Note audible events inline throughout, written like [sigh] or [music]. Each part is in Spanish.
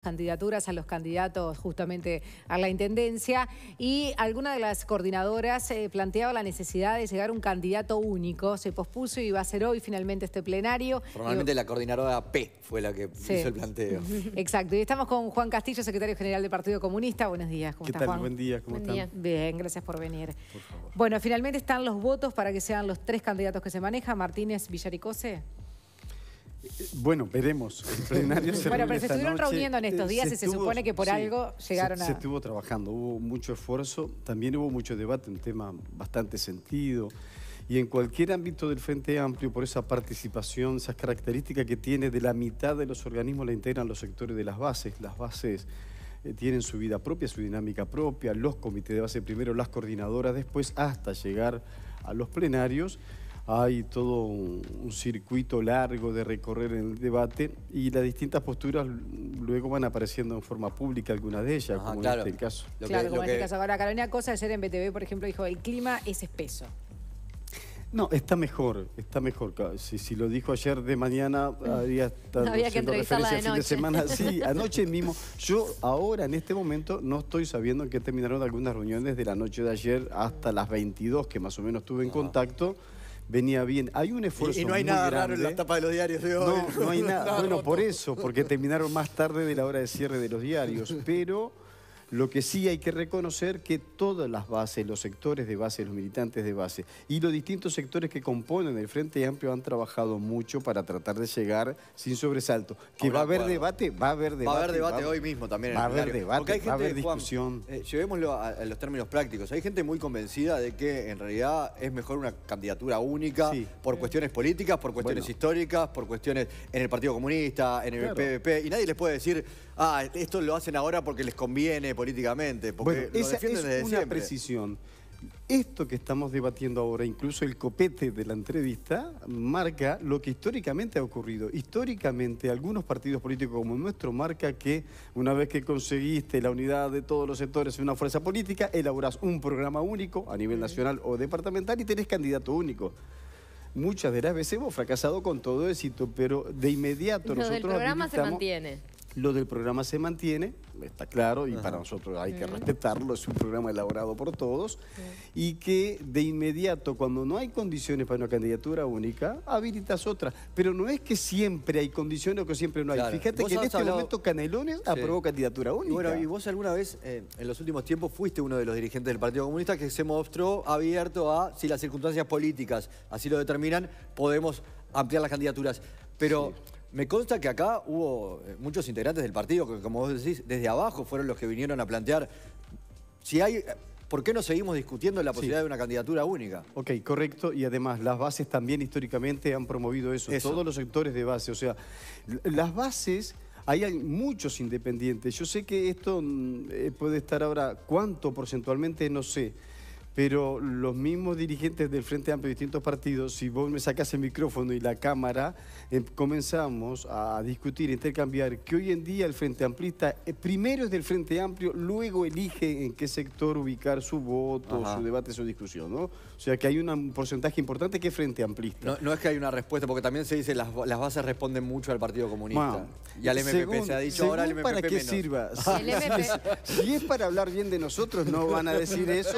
candidaturas a los candidatos justamente a la Intendencia y alguna de las coordinadoras eh, planteaba la necesidad de llegar a un candidato único. Se pospuso y va a ser hoy finalmente este plenario. Formalmente la coordinadora P fue la que hizo el planteo. [laughs] Exacto. Y estamos con Juan Castillo, secretario general del Partido Comunista. Buenos días, ¿cómo ¿Qué tal? Buen día, ¿cómo están? Bien, gracias por venir. Bueno, finalmente están los votos para que sean los tres candidatos que se manejan. Martínez, Villaricose. Bueno, veremos. El se bueno, pero se estuvieron reuniendo en estos eh, días y se supone que por algo llegaron a. Se estuvo trabajando, hubo mucho esfuerzo, también hubo mucho debate, un tema bastante sentido. Y en cualquier ámbito del Frente Amplio, por esa participación, esas características que tiene de la mitad de los organismos, la integran los sectores de las bases. Las bases eh, tienen su vida propia, su dinámica propia, los comités de base primero, las coordinadoras después, hasta llegar a los plenarios hay todo un, circuito largo de recorrer en el debate y las distintas posturas luego van apareciendo en forma pública, algunas de ellas, como en este caso. claro, como en este caso. Ahora, Carolina Cosa ayer en BTV, por ejemplo, dijo, el clima es espeso. No, está mejor, está mejor. Si, lo dijo ayer de mañana, mm. había referencia de semana. [laughs] Sí, anoche mismo. Yo ahora, en este momento, no estoy sabiendo que terminaron algunas reuniones de la noche de ayer hasta las 22, que más o menos estuve en contacto venía bien. Hay un esfuerzo. Y, y no hay nada raro en la etapa de los diarios de hoy. No, no hay [laughs] nada. bueno, por eso, porque terminaron más tarde de la hora de cierre de los diarios. [laughs] Pero lo que sí hay que reconocer que todas las bases, los sectores de base, los militantes de base y los distintos sectores que componen el Frente Amplio han trabajado mucho para tratar de llegar sin sobresalto. Que va a haber debate, va a haber debate. Eh, va a haber debate hoy mismo también. va a haber debate, hay gente, va a haber discusión. llevémoslo a, los términos prácticos. Hay gente muy convencida de que en realidad es mejor una candidatura única por cuestiones políticas, por cuestiones históricas, por cuestiones en el Partido Comunista, en el claro. Y nadie les puede decir, ah, esto lo hacen ahora porque les conviene, políticamente, porque bueno, esa es una precisión. Esto que estamos debatiendo ahora, incluso el copete de la entrevista, marca lo que históricamente ha ocurrido. Históricamente, algunos partidos políticos como el nuestro marca que una vez que conseguiste la unidad de todos los sectores en una fuerza política, elaborás un programa único a nivel nacional o departamental y tenés candidato único muchas de las veces hemos fracasado con todo éxito, pero de inmediato nosotros... El programa se mantiene. Lo del programa se mantiene, está claro, y para nosotros hay que respetarlo, es un programa elaborado por todos, y que de inmediato, cuando no hay condiciones para una candidatura única, habilitas otra. Pero no es que siempre hay condiciones o que siempre no hay. Fíjate que en este momento Canelones aprobó candidatura única. bueno, y vos alguna vez, eh, en los últimos tiempos, fuiste uno de los dirigentes del Partido Comunista que se mostró abierto a, si las circunstancias políticas así lo determinan, podemos ampliar las candidaturas. Pero... Me consta que acá hubo eh, muchos integrantes del partido que, como vos decís, desde abajo fueron los que vinieron a plantear si hay... ¿Por qué no seguimos discutiendo la posibilidad de una candidatura única? Ok, correcto. Y además, las bases también históricamente han promovido eso. eso. Todos los sectores de base. O sea, las bases... Ahí hay muchos independientes. Yo sé que esto mm, eh, puede estar ahora, cuánto porcentualmente, no sé pero los mismos dirigentes del Frente Amplio de distintos partidos, si vos me sacas el micrófono y la cámara, eh, comenzamos a discutir, intercambiar, que hoy en día el Frente Amplista eh, primero es del Frente Amplio, luego elige en qué sector ubicar su voto, su debate, su discusión, ¿no? O sea que hay un porcentaje importante que es Frente Amplista. No, es que hay una respuesta, porque también se dice las, las bases responden mucho al Partido Comunista. y al MPP se ha dicho ahora el MPP para qué sirva? [laughs] Si, es para hablar bien de nosotros, no van a decir [laughs] eso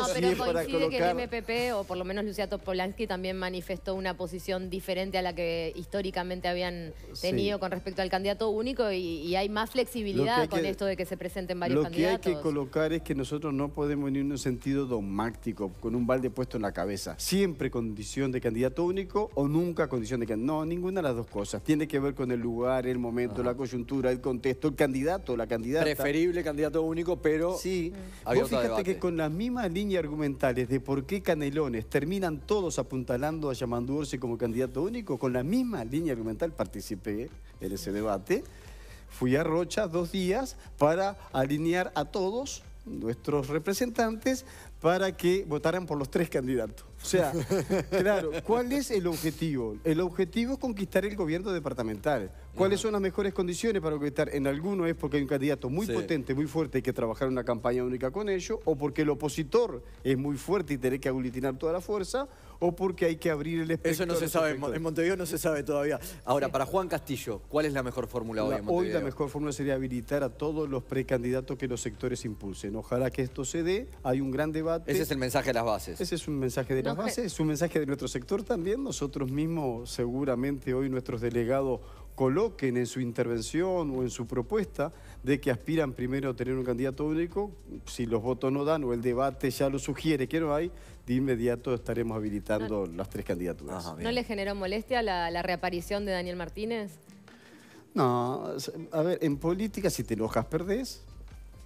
que el MPP, o por lo menos Luciato Polanski, también manifestó una posición diferente a la que históricamente habían tenido con respecto al candidato único y, hay más flexibilidad con esto de que se presenten varios candidatos. Lo que hay que colocar es que nosotros no podemos ir en un sentido dogmático, con un balde puesto en la cabeza. Siempre condición de candidato único o nunca condición de candidato. No, ninguna de las dos cosas. Tiene que ver con el lugar, el momento, la coyuntura, el contexto, el candidato, la candidata. Preferible candidato único, pero... Sí. Había fíjate que con la misma línea argumental de por qué Canelones terminan todos apuntalando a Yamandú como candidato único, con la misma línea argumental participé en ese debate. Fui a Rocha dos días para alinear a todos nuestros representantes para que votaran por los tres candidatos. O sea, [laughs] claro, ¿cuál es el objetivo? El objetivo es conquistar el gobierno departamental. ¿Cuáles son las mejores condiciones para conquistar? En alguno es porque hay un candidato muy potente, muy fuerte, hay que trabajar una campaña única con ello, o porque el opositor es muy fuerte y tiene que aglutinar toda la fuerza, o porque hay que abrir el espectro. Eso no se sabe, en Montevideo no se sabe todavía. Ahora, para Juan Castillo, ¿cuál es la mejor fórmula hoy en Montevideo? Hoy la mejor fórmula sería habilitar a todos los precandidatos que los sectores impulsen. Ojalá que esto se dé, hay un gran debate. Ese es el mensaje de las bases. Ese es un mensaje de las bases, es un mensaje de nuestro sector también. Nosotros mismos seguramente hoy nuestros delegados coloquen en su intervención o en su propuesta de que aspiran primero a tener un candidato único, si los votos no dan o el debate ya lo sugiere que no hay, de inmediato estaremos habilitando las tres candidaturas. ¿No le generó molestia la, reaparición de Daniel Martínez? No, a ver, en política si te enojas perdés.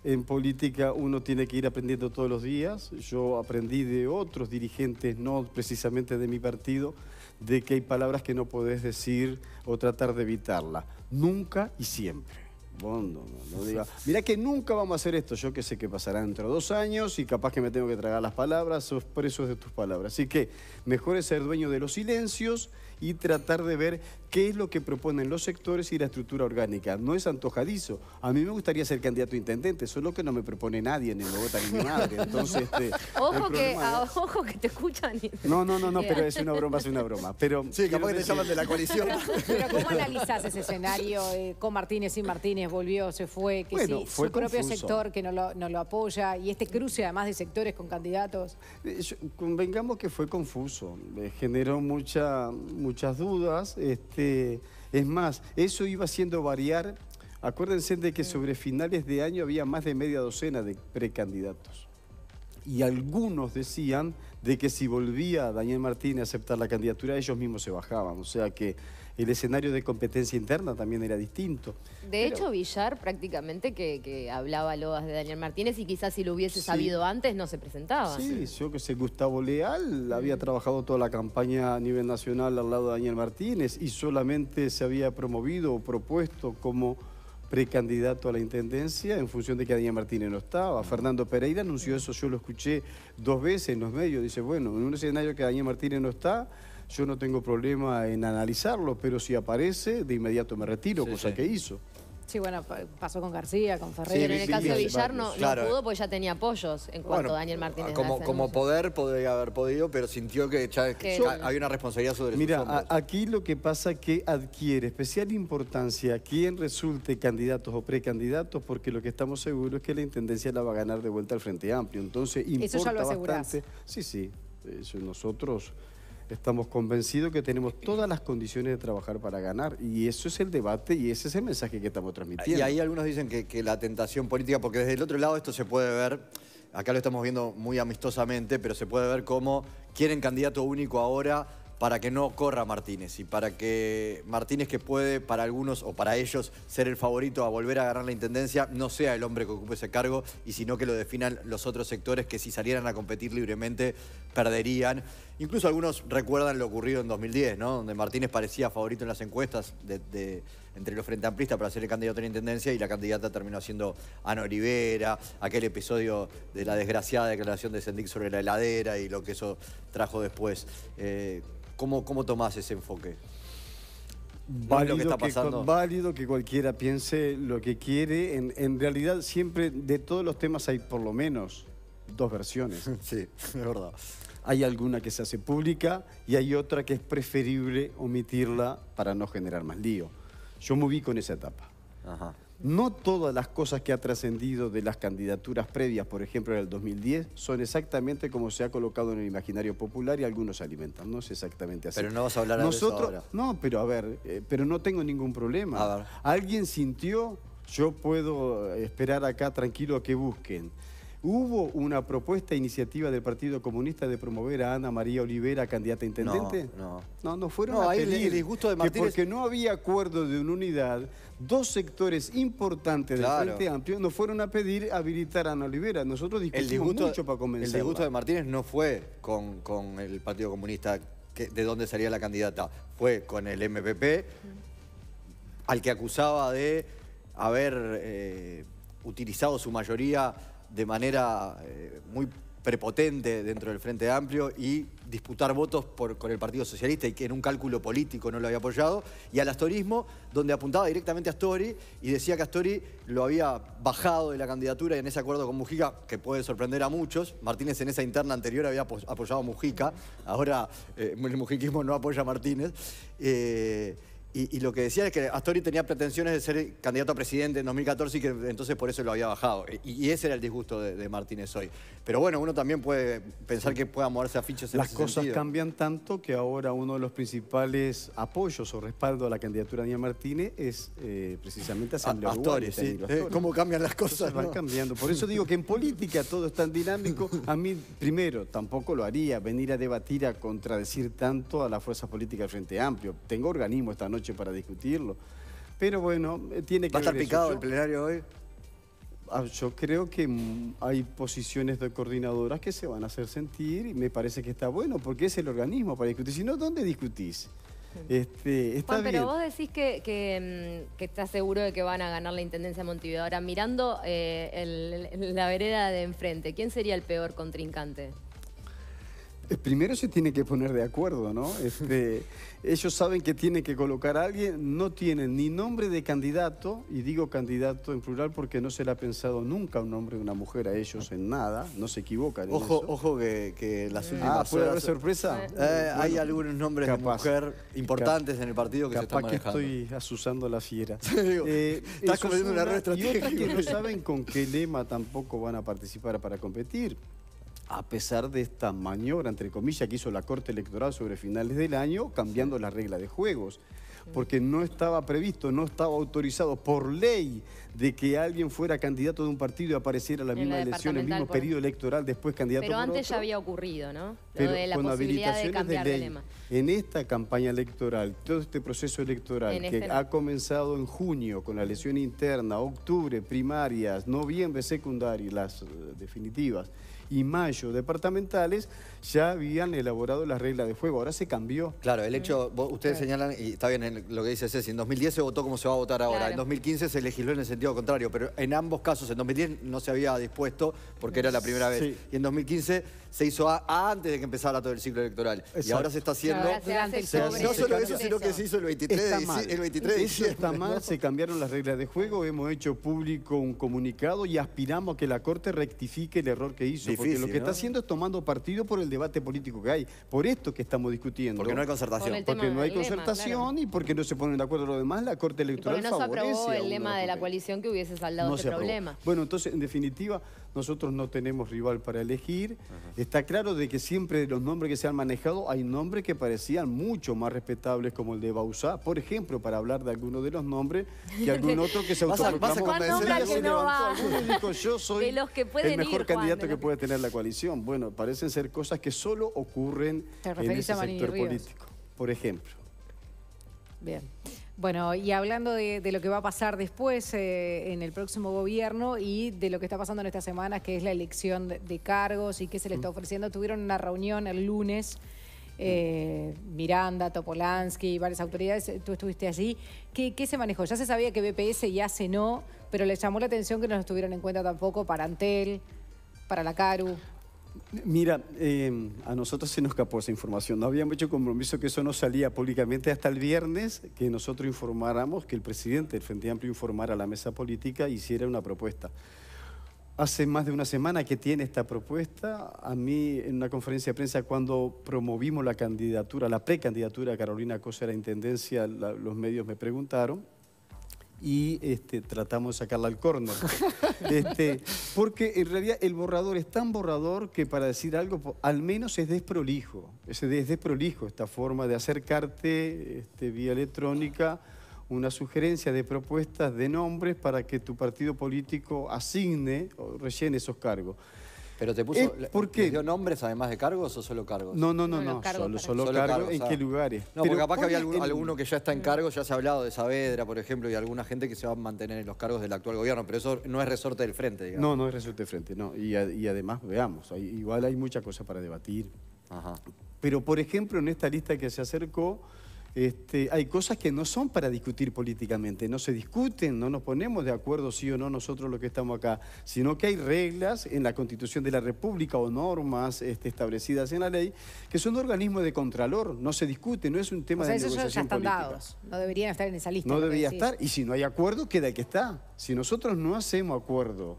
En política uno tiene que ir aprendiendo todos los días. Yo aprendí de otros dirigentes, no precisamente de mi partido, de que hay palabras que no podés decir o tratar de evitarla. Nunca y siempre. Bondo, no, Mirá que nunca vamos a hacer esto. Yo que sé que pasará dentro de dos años y capaz que me tengo que tragar las palabras, sos presos de tus palabras. Así que mejor es ser dueño de los silencios y tratar de ver qué es lo que proponen los sectores y la estructura orgánica. No es antojadizo. A mí me gustaría ser candidato a intendente, solo que no me propone nadie en el Bogotá ni mi madre. Entonces, este, ojo, que, ah, ojo que te escuchan. No, no, no, pero es una broma, es una broma. Pero, sí, capaz que te llaman de la coalición. [laughs] Pero, ¿cómo analizás ese escenario eh, con Martínez, sin Martínez, volvió, se fue? Que sí, fue su propio sector que no lo, apoya y este cruce además de sectores con candidatos. Eh, convengamos que fue confuso, eh, generó mucha muchas dudas. Este, es más, eso iba haciendo variar. Acuérdense de que sobre finales de año había más de media docena de precandidatos. Y algunos decían de que si volvía Daniel Martínez a aceptar la candidatura, ellos mismos se bajaban. O sea que el escenario de competencia interna también era distinto. De hecho, Villar prácticamente que, hablaba loas de Daniel Martínez y quizás si lo hubiese sabido antes no se presentaba. Sí, sí, yo que sé, Gustavo Leal había mm. trabajado toda la campaña a nivel nacional al lado de Daniel Martínez y solamente se había promovido o propuesto como precandidato a la intendencia en función de que Daniel Martínez no estaba. Fernando Pereira anunció eso, yo lo escuché dos veces en los medios. Dice, bueno, en un escenario que Daniel Martínez no está, yo no tengo problema en analizarlo, pero si aparece, de inmediato me retiro, cosa que hizo. Sí, bueno, pasó con García, con Ferrer. en el caso de Villar no, pudo porque ya tenía apoyos en cuanto a Daniel Martínez. Como, como poder podría haber podido, pero sintió que ya hay una responsabilidad sobre Mira, aquí lo que pasa es que adquiere especial importancia quien resulte candidatos o precandidatos, porque lo que estamos seguros es que la Intendencia la va a ganar de vuelta al Frente Amplio. Entonces, importa Eso ya lo bastante. Sí, sí. Eso nosotros Estamos convencidos que tenemos todas las condiciones de trabajar para ganar. Y eso es el debate y ese es el mensaje que estamos transmitiendo. Y ahí algunos dicen que, la tentación política, porque desde el otro lado esto se puede ver, acá lo estamos viendo muy amistosamente, pero se puede ver cómo quieren candidato único ahora para que no corra Martínez y para que Martínez, que puede para algunos o para ellos ser el favorito a volver a ganar la intendencia, no sea el hombre que ocupe ese cargo y sino que lo definan los otros sectores que si salieran a competir libremente perderían. Incluso algunos recuerdan lo ocurrido en 2010, ¿no? Donde Martínez parecía favorito en las encuestas de, de entre los Frente Amplista para ser el candidato a la intendencia y la candidata terminó siendo Ana Olivera, aquel episodio de la desgraciada declaración de Sendic sobre la heladera y lo que eso trajo después. Eh, ¿cómo, ¿Cómo tomás ese enfoque? Válido, que, cualquiera piense lo que quiere. En, en, realidad, siempre de todos los temas hay por lo menos dos versiones. [laughs] sí, es verdad. Hay alguna que se hace pública y hay otra que es preferible omitirla para no generar más lío. Yo me ubico en esa etapa. No todas las cosas que ha trascendido de las candidaturas previas, por ejemplo, en el 2010, son exactamente como se ha colocado en el imaginario popular y algunos alimentan. No es exactamente así. Pero no vas a hablar de eso ahora. No, pero a ver, eh, pero no tengo ningún problema. Alguien sintió, yo puedo esperar acá tranquilo a que busquen. ¿Hubo una propuesta, iniciativa del Partido Comunista de promover a Ana María Olivera candidata intendente? No, no. No, fueron a pedir el disgusto de Martínez... que porque no había acuerdo de una unidad, dos sectores importantes del Frente Amplio nos fueron a pedir habilitar a Ana Olivera. Nosotros discutimos mucho para convencer. El disgusto de Martínez no fue con, con el Partido Comunista de dónde salía la candidata, fue con el MPP, al que acusaba de haber... Eh, utilizado su mayoría de manera eh, muy prepotente dentro del Frente Amplio y disputar votos con el Partido Socialista y que en un cálculo político no lo había apoyado, y al astorismo, donde apuntaba directamente a Astori y decía que Astori lo había bajado de la candidatura y en ese acuerdo con Mujica, que puede sorprender a muchos, Martínez en esa interna anterior había apoyado a Mujica, ahora eh, el mujiquismo no apoya a Martínez. Eh, y, lo que decía es que Astori tenía pretensiones de ser candidato a presidente en 2014 y que entonces por eso lo había bajado. Y, ese era el disgusto de, Martínez hoy. Pero bueno, uno también puede pensar que pueda moverse a fichas en Las cosas cambian tanto que ahora uno de los principales apoyos o respaldo a la candidatura de Daniel Martínez es eh, precisamente Asamblea Astori, sí. Eh, ¿Cómo cambian las cosas? Van cambiando. Por eso digo que en política todo es tan dinámico. A mí, primero, tampoco lo haría venir a debatir, a contradecir tanto a la fuerza política del Frente Amplio. Tengo organismo esta noche para discutirlo. Pero bueno, eh, tiene que ¿Va a estar picado el plenario hoy? Ah, yo creo que mm, hay posiciones de coordinadoras que se van a hacer sentir y me parece que está bueno porque es el organismo para discutir. Si no, ¿dónde discutís? Este, pero vos decís que, mm, que, estás seguro de que van a ganar la Intendencia de Montevideo. Ahora, mirando eh, la vereda de enfrente, ¿quién sería el peor contrincante? Eh, primero se tiene que poner de acuerdo, ¿no? [laughs] Este, ellos saben que tienen que colocar a alguien, no tienen ni nombre de candidato, y digo candidato en plural porque no se le ha pensado nunca un nombre de una mujer a ellos en nada, no se equivocan. En ojo, eso. ojo que, las ah, últimas. Ah, ¿puede haber sorpresa? Eh, hay algunos nombres de mujer importantes en el partido que se están manejando. estoy asusando la fiera. [laughs] Eh, estás cometiendo una, una Y que no saben con qué lema tampoco van a participar para competir a pesar de esta maniobra, entre comillas, que hizo la Corte Electoral sobre finales del año, cambiando la regla de juegos. Porque no estaba previsto, no estaba autorizado por ley de que alguien fuera candidato de un partido y apareciera en la misma elección, en el mismo periodo electoral, después candidato Pero antes ya había ocurrido, ¿no? Pero posibilidad de En esta campaña electoral, todo este proceso electoral que este ha comenzado en junio con la elección interna, octubre, primarias, noviembre, secundarias, las eh, definitivas y Mayo departamentales ya habían elaborado las reglas de juego. Ahora se cambió. Claro, el hecho, ustedes señalan, y está bien lo que dice Ceci, en 2010 se votó como se va a votar ahora. En 2015 se legisló en el sentido contrario, pero en ambos casos, en 2010 no se había dispuesto porque era la primera vez. Y en 2015 se hizo antes de que empezara todo el ciclo electoral. Y ahora se está haciendo... Se no solo eso, sino que se hizo el 23 de, El 23 Está mal, se cambiaron las reglas de juego, hemos hecho público un comunicado y aspiramos a que la Corte rectifique el error que hizo. porque lo que está haciendo es tomando partido por el debate político que hay, por esto que estamos discutiendo. Porque no hay concertación. porque no hay concertación y porque no se ponen de acuerdo los demás, la Corte Electoral y no se aprobó el lema de la coalición que hubiese saldado el este problema. Bueno, entonces, en definitiva, nosotros no tenemos rival para elegir. Está claro de que siempre los nombres que se han manejado, hay nombres que parecían mucho más respetables como el de Bausá, por ejemplo, para hablar de alguno de los nombres, que algún otro que se [laughs] autoproclamó. se Dijo yo soy el mejor candidato que puede tener la coalición. Bueno, parecen ser cosas que solo ocurren en ese sector político, por ejemplo. Bien. Bueno, y hablando de, lo que va a pasar después eh, en el próximo gobierno y de lo que está pasando en estas semanas, que es la elección de, cargos y qué se le está mm. ofreciendo, tuvieron una reunión el lunes. Eh, Miranda, Topolansky, varias autoridades, eh, tú estuviste allí. ¿Qué, se manejó? Ya se sabía que BPS ya se no, pero le llamó la atención que no estuvieron en cuenta tampoco para Antel, para la CARU. Mira, em, a nosotros se nos escapó esa información. No habíamos hecho compromiso que eso no salía públicamente hasta el viernes, que nosotros informáramos, que el presidente del Frente Amplio informara a la mesa política e hiciera una propuesta. Hace más de una semana que tiene esta propuesta. A mí, en una conferencia de prensa, cuando promovimos la candidatura, la precandidatura de Carolina Cosa a la Intendencia, los medios me preguntaron y este, tratamos de sacarla al córner. [laughs] Este, porque en realidad el borrador es tan borrador que para decir algo, al menos es desprolijo. Es, desprolijo esta forma de acercarte este, vía electrónica una sugerencia de propuestas de nombres para que tu partido político asigne o rellene esos cargos. ¿Pero te puso ¿por qué? dio nombres además de cargos o solo cargos? No, no, no, no, solo, cargos. ¿En qué lugares? Pero capaz que había alguno que ya está en cargo, ya se ha hablado de Saavedra, por ejemplo, y alguna gente que se va a mantener en los cargos del actual gobierno, pero eso no es resorte del frente, digamos. No, no es resorte del frente, no. Y, además, veamos, igual hay muchas cosas para debatir. Pero, por ejemplo, en esta lista que se acercó... Este, hay cosas que no son para discutir políticamente, no se discuten, no nos ponemos de acuerdo sí o no nosotros los que estamos acá, sino que hay reglas en la Constitución de la República o normas este, establecidas en la ley que son organismos de contralor, no se discute, no es un tema o sea, de ya están Dados. No deberían estar en esa lista. No debería estar y si no hay acuerdo queda que está. Si nosotros no hacemos acuerdo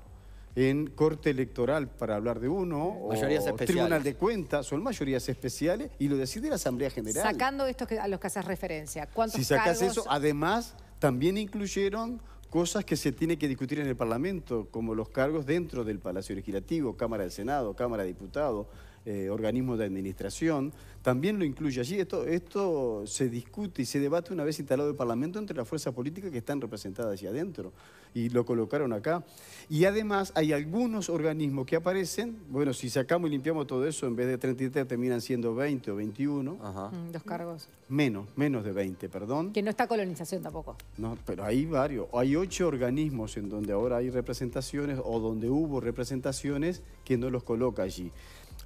en corte electoral, para hablar de uno, o tribunal de cuentas, son mayorías especiales, y lo decide la Asamblea General. Sacando esto que, a los que haces referencia, ¿cuántos Si sacas eso, además, también incluyeron cosas que se tiene que discutir en el Parlamento, como los cargos dentro del Palacio Legislativo, Cámara del Senado, Cámara de Diputados, eh, organismos de administración, también lo incluye allí. Esto, esto se discute y se debate una vez instalado el Parlamento entre las fuerzas políticas que están representadas allí adentro y lo colocaron acá. Y además hay algunos organismos que aparecen, bueno, si sacamos y limpiamos todo eso, en vez de 33 terminan siendo 20 o 21. Mm, dos cargos. Menos, menos de 20, perdón. Que no está colonización tampoco. No, pero hay varios. Hay ocho organismos en donde ahora hay representaciones o donde hubo representaciones que no los coloca allí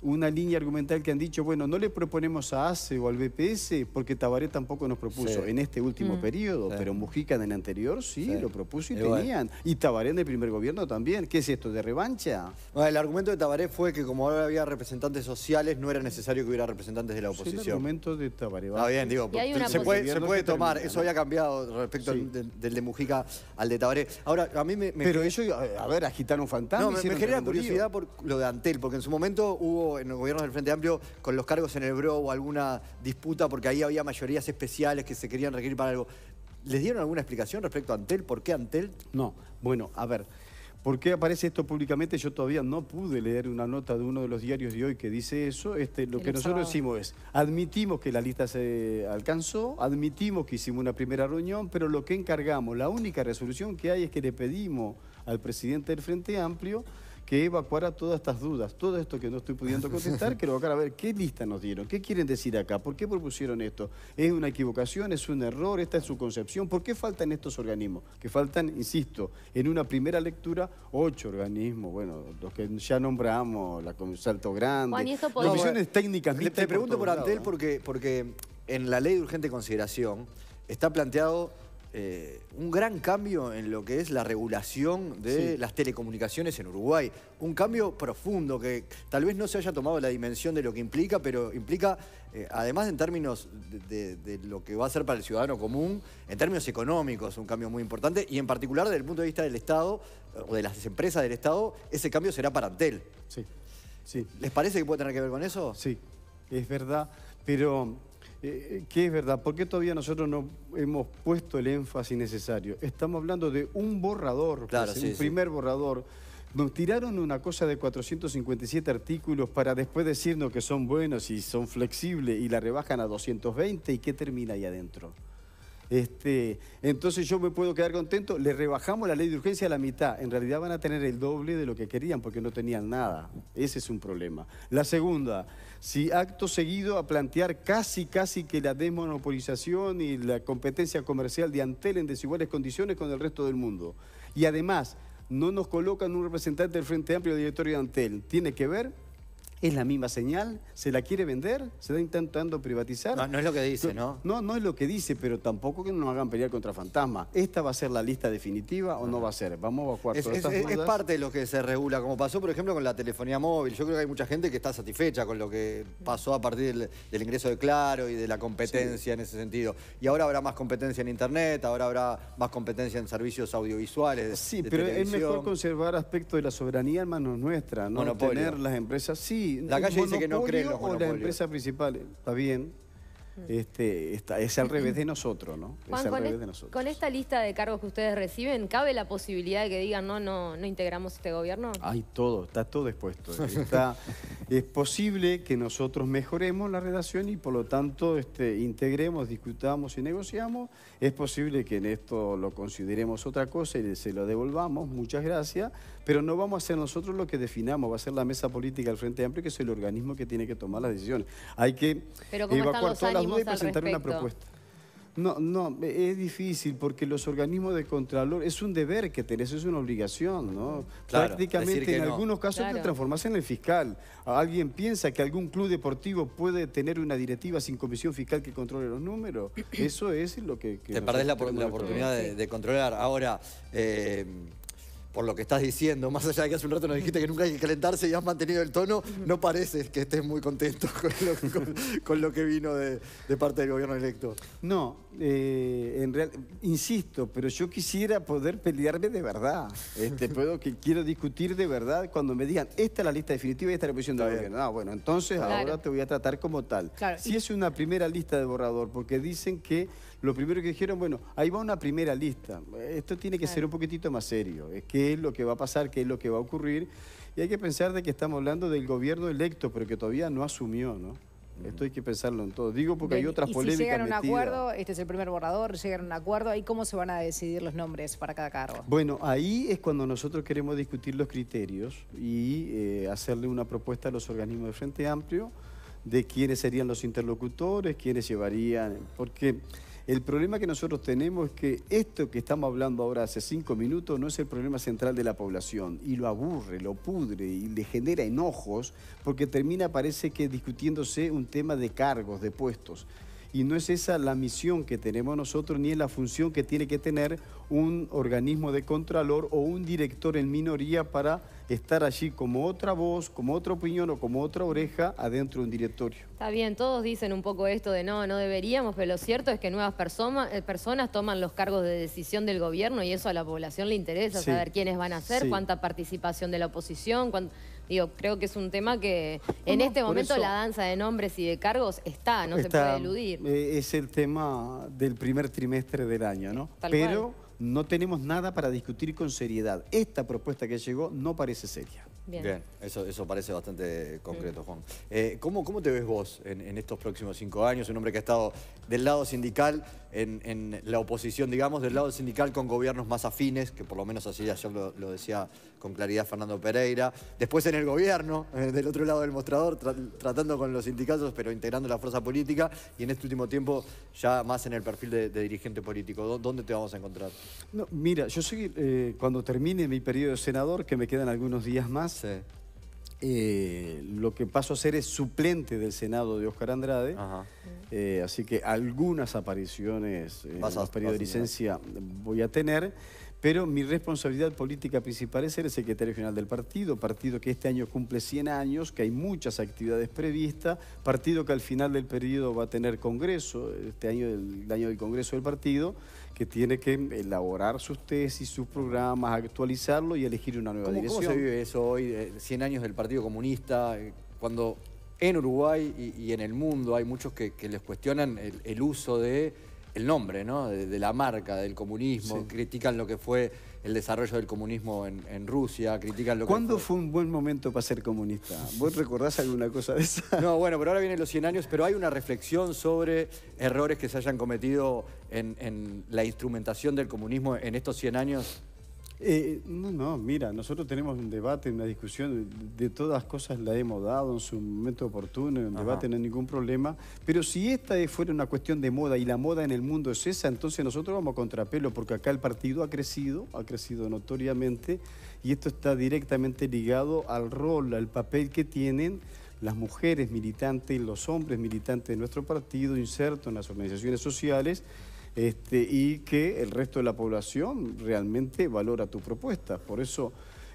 una línea argumental que han dicho, bueno, no le proponemos a ACE o al BPS porque Tabaré tampoco nos propuso en este último mm. periodo, pero Mujica en el anterior sí, lo propuso y, tenían. Y Tabaré en el primer gobierno también. ¿Qué es esto, de revancha? el argumento de Tabaré fue que como ahora había representantes sociales, no era necesario que hubiera representantes de la oposición. el argumento de Tabaré. Está bien, digo, pues, se puede, tomar. eso había cambiado respecto del, de Mujica al de Tabaré. Ahora, a mí me... pero ellos, a, ver, agitaron fantasmas. No, me, me genera curiosidad por lo de Antel, porque en su momento hubo en el gobierno del Frente Amplio con los cargos en el BRO o alguna disputa porque ahí había mayorías especiales que se querían requerir para algo. ¿Les dieron alguna explicación respecto a Antel? ¿Por qué Antel? No, bueno, a ver, ¿por qué aparece esto públicamente? Yo todavía no pude leer una nota de uno de los diarios de hoy que dice eso. Este, lo que nosotros hicimos decimos es, admitimos que la lista se alcanzó, admitimos que hicimos una primera reunión, pero lo que encargamos, la única resolución que hay es que le pedimos al presidente del Frente Amplio que evacuara todas estas dudas, todo esto que no estoy pudiendo contestar, [laughs] quiero acá a ver qué lista nos dieron, qué quieren decir acá, por qué propusieron esto, es una equivocación, es un error, esta es su concepción, ¿por qué faltan estos organismos? Que faltan, insisto, en una primera lectura, ocho organismos, bueno, los que ya nombramos, la Salto Grande, decisiones técnicas. Te, este pregunto por, Antel porque, porque en la ley de urgente consideración está planteado eh, un gran cambio en lo que es la regulación de las telecomunicaciones en Uruguay. Un cambio profundo que tal vez no se haya tomado la dimensión de lo que implica, pero implica, eh, además en términos de, lo que va a ser para el ciudadano común, en términos económicos, un cambio muy importante, y en particular desde el punto de vista del Estado eh, o de las empresas del Estado, ese cambio será para Antel. Sí. sí. ¿Les parece que puede tener que ver con eso? Sí, es verdad, pero ¿Qué eh, eh, que es verdad, ¿por qué todavía nosotros no hemos puesto el énfasis necesario? Estamos hablando de un borrador, un primer borrador. Nos tiraron una cosa de 457 artículos para después decirnos que son buenos y son flexibles y la rebajan a 220 y qué termina ahí adentro. Este, entonces yo me puedo quedar contento, le rebajamos la ley de urgencia a la mitad. En realidad van a tener el doble de lo que querían porque no tenían nada. Ese es un problema. La segunda, si acto seguido a plantear casi, casi que la desmonopolización y la competencia comercial de Antel en desiguales condiciones con el resto del mundo. Y además, no nos colocan un representante del Frente Amplio directorio de Antel. ¿Tiene que ver? Es la misma señal, se la quiere vender, se está intentando privatizar. No, no es lo que dice, ¿no? No, no es lo que dice, pero tampoco que nos hagan pelear contra fantasma. ¿Esta va a ser la lista definitiva o no va a ser? Vamos a jugar es, todas estas es, es parte de lo que se regula, como pasó, por ejemplo, con la telefonía móvil. Yo creo que hay mucha gente que está satisfecha con lo que pasó a partir del, ingreso de Claro y de la competencia en ese sentido. Y ahora habrá más competencia en Internet, ahora habrá más competencia en servicios audiovisuales. Sí, pero es mejor conservar aspectos de la soberanía en manos nuestras, ¿no? Tener las empresas, sí, la calle dice que no cree en los la empresa principal, está bien. Mm. Este, está, es al revés de nosotros, ¿no? es al revés de nosotros. Con esta lista de cargos que ustedes reciben, ¿cabe la posibilidad de que digan no, no, no integramos este gobierno? Hay todo, está todo expuesto. Está, [laughs] es posible que nosotros mejoremos la redacción y por lo tanto este, integremos, discutamos y negociamos. Es posible que en esto lo consideremos otra cosa y se lo devolvamos, muchas gracias, pero no vamos a hacer nosotros lo que definamos, va a ser la mesa política del Frente Amplio, que es el organismo que tiene que tomar las decisiones. Hay que evacuar todas las dudas y presentar una propuesta. No, no, es difícil porque los organismos de Contralor es un deber que tenés, es una obligación, ¿no? Prácticamente en algunos casos claro. te transformás en el fiscal. ¿Alguien piensa que algún club deportivo puede tener una directiva sin comisión fiscal que controle los números? Eso es lo que... te perdés la, oportunidad de, controlar. Ahora... Eh, por lo que estás diciendo, más allá de que hace un rato nos dijiste que nunca hay que calentarse y has mantenido el tono, no parece que estés muy contento [laughs] con lo, que vino de, parte del gobierno electo. No, eh, en real, insisto, pero yo quisiera poder pelearme de verdad. Este, [laughs] puedo que quiero discutir de verdad cuando me digan, esta es la lista definitiva y esta es la posición del gobierno. Ah, bueno, entonces ahora te voy a tratar como tal. Si es una primera lista de borrador, porque dicen que lo primero que dijeron, bueno, ahí va una primera lista. Esto tiene que ser un poquitito más serio. ¿Qué es lo que va a pasar? ¿Qué es lo que va a ocurrir? Y hay que pensar de que estamos hablando del gobierno electo, pero que todavía no asumió, ¿no? Esto hay que pensarlo en todo. Digo porque hay otras políticas polémicas. Si llegan a un acuerdo, este es el primer borrador, llegan a un acuerdo, ¿ahí cómo se van a decidir los nombres para cada cargo? Bueno, ahí es cuando nosotros queremos discutir los criterios y eh, hacerle una propuesta a los organismos de Frente Amplio de quiénes serían los interlocutores, quiénes llevarían. Porque el problema que nosotros tenemos es que esto que estamos hablando ahora hace cinco minutos no es el problema central de la población y lo aburre, lo pudre y le genera enojos porque termina parece que discutiéndose un tema de cargos, de puestos. Y no es esa la misión que tenemos nosotros, ni es la función que tiene que tener un organismo de contralor o un director en minoría para estar allí como otra voz, como otra opinión o como otra oreja adentro de un directorio. Está bien, todos dicen un poco esto de no, no deberíamos, pero lo cierto es que nuevas eh, personas toman los cargos de decisión del gobierno y eso a la población le interesa, saber quiénes van a ser, cuánta participación de la oposición, cuánto Digo, creo que es un tema que en este momento la danza de nombres y de cargos está, no se puede eludir. Eh, es el tema del primer trimestre del año, ¿no? Pero no tenemos nada para discutir con seriedad. Esta propuesta que llegó no parece seria. Bien, Eso, eso, parece bastante concreto, mm. Juan. Eh, ¿cómo, ¿cómo, te ves vos en, estos próximos cinco años? Un hombre que ha estado del lado sindical, en, la oposición, digamos, del lado sindical con gobiernos más afines, que por lo menos así ya lo, lo decía con claridad Fernando Pereira. Después en el gobierno, eh, del otro lado del mostrador, tratando con los sindicatos, pero integrando la fuerza política. Y en este último tiempo, ya más en el perfil de, dirigente político. ¿Dónde te vamos a encontrar? No, mira, yo soy, eh, cuando termine mi periodo de senador, que me quedan algunos días más, eh, lo que paso a ser es suplente del Senado de Oscar Andrade. Eh, así que algunas apariciones eh, en el periodo de licencia voy a tener. Pero mi responsabilidad política principal es ser el secretario general del partido, partido que este año cumple 100 años, que hay muchas actividades previstas, partido que al final del periodo va a tener congreso, este año el año del congreso del partido, que tiene que elaborar sus tesis, sus programas, actualizarlo y elegir una nueva dirección. ¿Cómo se vive eso hoy, 100 eh, años del Partido Comunista, eh, cuando en Uruguay y, en el mundo hay muchos que, les cuestionan el, uso de el nombre, ¿no? de, la marca, del comunismo, critican lo que fue el desarrollo del comunismo en, Rusia, critican lo que... ¿Cuándo fue un buen momento para ser comunista? ¿Vos recordás alguna cosa de esa? No, bueno, pero ahora vienen los 100 años, pero hay una reflexión sobre errores que se hayan cometido en, en la instrumentación del comunismo en estos 100 años eh, no, no, mira, nosotros tenemos un debate, una discusión, de todas cosas la hemos dado en su momento oportuno, en un debate no hay ningún problema, pero si esta fuera una cuestión de moda y la moda en el mundo es esa, entonces nosotros vamos a contrapelo, porque acá el partido ha crecido, ha crecido notoriamente, y esto está directamente ligado al rol, al papel que tienen las mujeres militantes, y los hombres militantes de nuestro partido, inserto en las organizaciones sociales, este, y que el resto de la población realmente valora tu propuesta. Por eso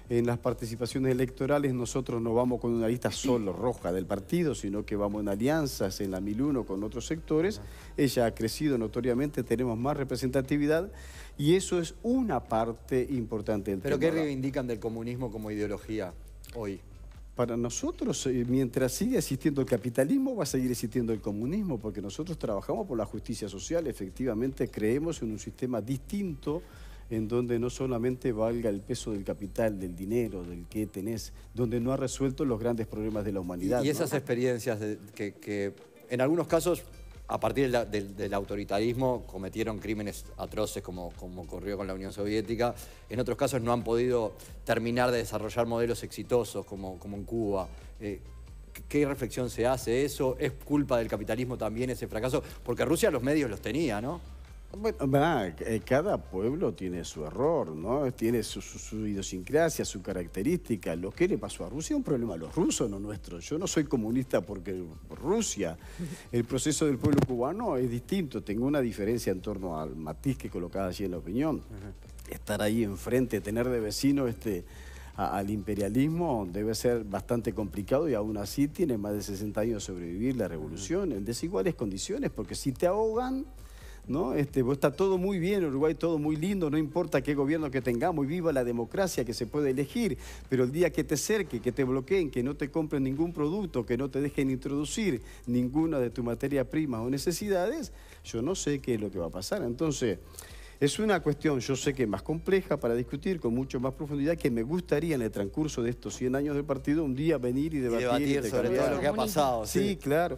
en las participaciones electorales nosotros no vamos con una lista solo roja del partido, sino que vamos en alianzas en la 1001 con otros sectores. Ella ha crecido notoriamente, tenemos más representatividad y eso es una parte importante del ¿Pero qué reivindican del comunismo como ideología hoy? para nosotros, eh, mientras siga existiendo el capitalismo, va a seguir existiendo el comunismo, porque nosotros trabajamos por la justicia social, efectivamente creemos en un sistema distinto en donde no solamente valga el peso del capital, del dinero, del que tenés, donde no ha resuelto los grandes problemas de la humanidad. Y, esas experiencias que en algunos casos a partir del, autoritarismo cometieron crímenes atroces como, ocurrió con la Unión Soviética. En otros casos no han podido terminar de desarrollar modelos exitosos como, en Cuba. Eh, ¿Qué reflexión se hace eso? ¿Es culpa del capitalismo también ese fracaso? Porque Rusia los medios los tenía, ¿no? Bueno, eh, cada pueblo tiene su error, ¿no? Tiene su, idiosincrasia, su característica. Lo que le pasó a Rusia es un problema a los rusos, no nuestro. Yo no soy comunista porque Rusia. El proceso del pueblo cubano es distinto. Tengo una diferencia en torno al matiz que colocaba allí en la opinión. Estar ahí enfrente, tener de vecino este al imperialismo debe ser bastante complicado y aún así tiene más de 60 años sobrevivir la revolución en desiguales condiciones, porque si te ahogan ¿no? Este, pues, está todo muy bien, Uruguay todo muy lindo, no importa qué gobierno que tengamos, y viva la democracia que se puede elegir, pero el día que te cerque, que te bloqueen, que no te compren ningún producto, que no te dejen introducir ninguna de tu materia prima o necesidades, yo no sé qué es lo que va a pasar. Entonces, es una cuestión, yo sé que más compleja para discutir, con mucho más profundidad, que me gustaría en el transcurso de estos 100 años del partido un día venir y debatir. sobre todo lo que ha pasado. Sí, claro.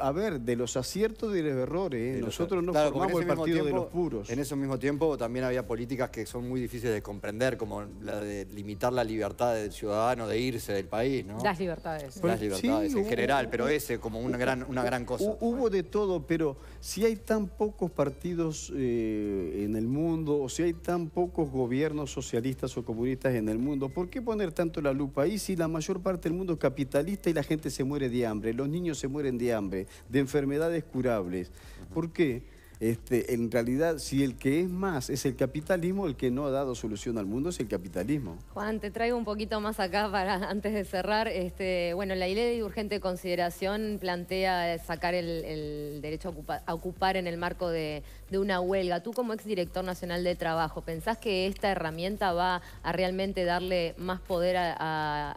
a ver, de los aciertos y de los errores. ¿eh? Nosotros no formamos el partido de los puros. En ese mismo tiempo también había políticas que son muy difíciles de comprender, como la de limitar la libertad del ciudadano de irse del país, ¿no? Las libertades. Las libertades en general, pero ese como una gran, una gran cosa. Hubo de todo, pero si hay tan pocos partidos eh, en el el mundo o si hay tan pocos gobiernos socialistas o comunistas en el mundo? ¿Por qué poner tanto la lupa ahí si la mayor parte del mundo es capitalista y la gente se muere de hambre, los niños se mueren de hambre, de enfermedades curables? ¿Por qué? Este, en realidad, si el que es más es el capitalismo, el que no ha dado solución al mundo es el capitalismo. Juan, te traigo un poquito más acá para antes de cerrar. Este, bueno, la ley de urgente consideración plantea sacar el, derecho a ocupar en el marco de de una huelga. Tú como exdirector nacional de trabajo, ¿pensás que esta herramienta va a realmente darle más poder a,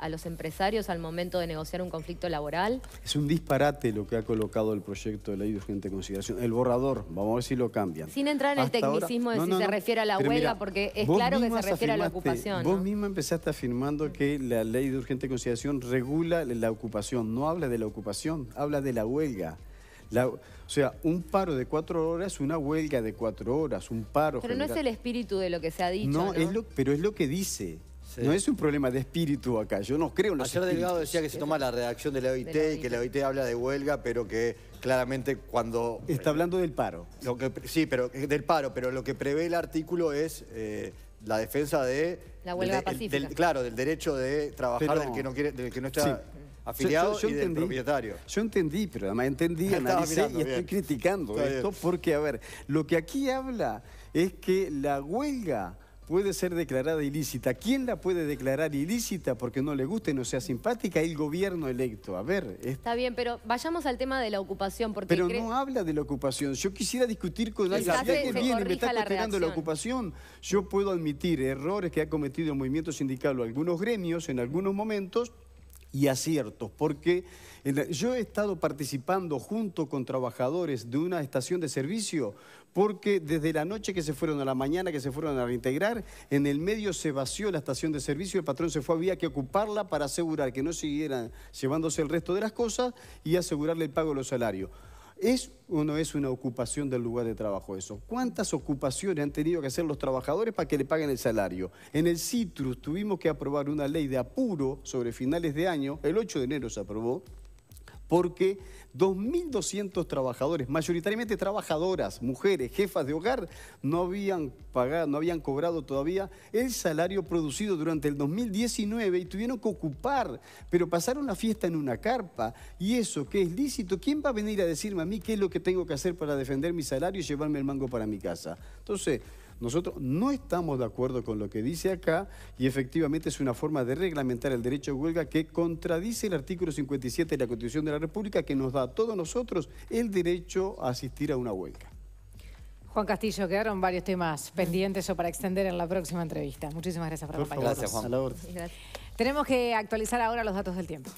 los empresarios al momento de negociar un conflicto laboral? Es un disparate lo que ha colocado el proyecto de ley de urgente consideración. El borrador, vamos a ver si lo cambian. Sin entrar en el tecnicismo de si se refiere a la huelga, porque es claro que se refiere a la ocupación. Vos mismo empezaste afirmando que la ley de urgente consideración regula la ocupación, no habla de la ocupación, habla de la huelga o sea, un paro de cuatro horas, una huelga de cuatro horas, un paro. Pero no es el espíritu de lo que se ha dicho. No, pero es lo que dice. No es un problema de espíritu acá, yo no creo en los Ayer Delgado decía que se toma la redacción de la OIT y que la OIT habla de huelga, pero que claramente cuando... Está hablando del paro. sí, pero eh, del paro, pero lo que prevé el artículo es eh, la defensa de... La huelga pacífica. claro, del derecho de trabajar del que no quiere, del que no está afiliado yo, entendí, propietario. Yo entendí, pero además entendí, analicé y estoy criticando esto porque, a ver, lo que aquí habla es que la huelga puede ser declarada ilícita. ¿Quién la puede declarar ilícita porque no le guste, no sea simpática? El gobierno electo. A ver. Está bien, pero vayamos al tema de la ocupación. pero no habla de la ocupación. Yo quisiera discutir con alguien. Si viene me está criticando la ocupación, yo puedo admitir errores que ha cometido el movimiento sindical o algunos gremios en algunos momentos y aciertos, porque yo he estado participando junto con trabajadores de una estación de servicio, porque desde la noche que se fueron a la mañana, que se fueron a reintegrar, en el medio se vació la estación de servicio, el patrón se fue, había que ocuparla para asegurar que no siguieran llevándose el resto de las cosas y asegurarle el pago de los salarios. ¿Es o no es una ocupación del lugar de trabajo eso? ¿Cuántas ocupaciones han tenido que hacer los trabajadores para que le paguen el salario? En el Citrus tuvimos que aprobar una ley de apuro sobre finales de año, el 8 de enero se aprobó, porque 2.200 trabajadores, mayoritariamente trabajadoras, mujeres, jefas de hogar, no habían pagado, no habían cobrado todavía el salario producido durante el 2019 y tuvieron que ocupar, pero pasaron la fiesta en una carpa y eso que es lícito, ¿quién va a venir a decirme a mí qué es lo que tengo que hacer para defender mi salario y llevarme el mango para mi casa? Entonces, nosotros no estamos de acuerdo con lo que dice acá y efectivamente es una forma de reglamentar el derecho a huelga que contradice el artículo 57 de la Constitución de la República que nos da a todos nosotros el derecho a asistir a una huelga. Juan Castillo, quedaron varios temas pendientes o para extender en la próxima entrevista. Muchísimas gracias por, acompañarnos. Gracias, Juan. Tenemos que actualizar ahora los datos del tiempo.